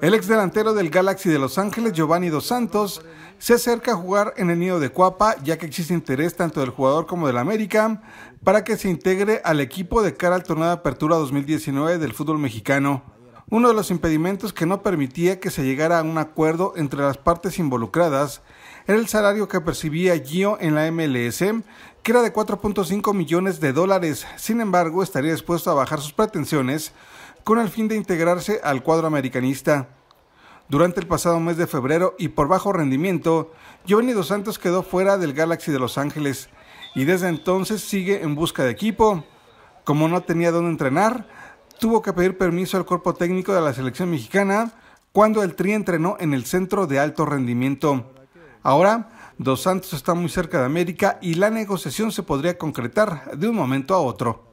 El ex delantero del Galaxy de Los Ángeles, Giovanni Dos Santos, se acerca a jugar en el nido de Cuapa, ya que existe interés tanto del jugador como del América para que se integre al equipo de cara al torneo de apertura 2019 del fútbol mexicano uno de los impedimentos que no permitía que se llegara a un acuerdo entre las partes involucradas era el salario que percibía Gio en la MLS, que era de 4.5 millones de dólares. Sin embargo, estaría dispuesto a bajar sus pretensiones con el fin de integrarse al cuadro americanista. Durante el pasado mes de febrero y por bajo rendimiento, Giovanni Dos Santos quedó fuera del Galaxy de Los Ángeles y desde entonces sigue en busca de equipo. Como no tenía dónde entrenar, tuvo que pedir permiso al cuerpo técnico de la selección mexicana cuando el Tri entrenó en el centro de alto rendimiento. Ahora, Dos Santos está muy cerca de América y la negociación se podría concretar de un momento a otro.